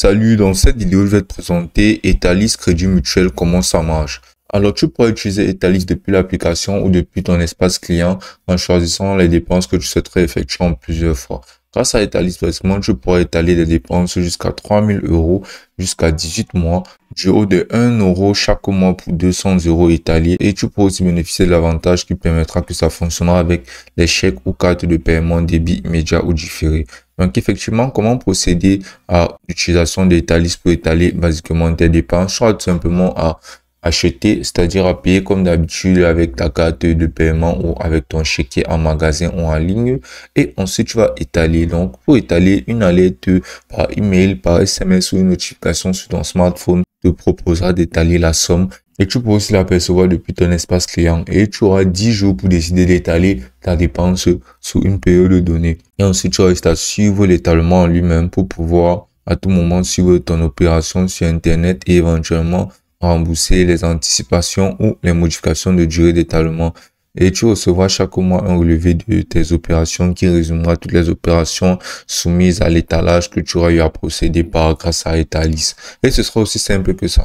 Salut, dans cette vidéo, je vais te présenter Etalis Crédit Mutuel, comment ça marche. Alors, tu pourras utiliser Etalis depuis l'application ou depuis ton espace client en choisissant les dépenses que tu souhaiterais effectuer en plusieurs fois. Grâce à Etalis Placement, tu pourras étaler des dépenses jusqu'à 3000 euros jusqu'à 18 mois du haut de 1 euro chaque mois pour 200 euros étalés et tu pourras aussi bénéficier de l'avantage qui permettra que ça fonctionnera avec les chèques ou cartes de paiement débit immédiat ou différé. Donc effectivement, comment procéder à l'utilisation des pour étaler basiquement tes dépenses, soit tout simplement à acheter, c'est-à-dire à payer comme d'habitude avec ta carte de paiement ou avec ton chéquier en magasin ou en ligne. Et ensuite, tu vas étaler. Donc, pour étaler, une alerte par email, par SMS ou une notification sur ton smartphone te proposera d'étaler la somme et tu pourras aussi l'apercevoir depuis ton espace client et tu auras 10 jours pour décider d'étaler ta dépense sur une période donnée. Et ensuite, tu restes à suivre l'étalement lui-même pour pouvoir à tout moment suivre ton opération sur Internet et éventuellement rembourser les anticipations ou les modifications de durée d'étalement. Et tu recevras chaque mois un relevé de tes opérations qui résumera toutes les opérations soumises à l'étalage que tu auras eu à procéder par grâce à Etalis. Et ce sera aussi simple que ça.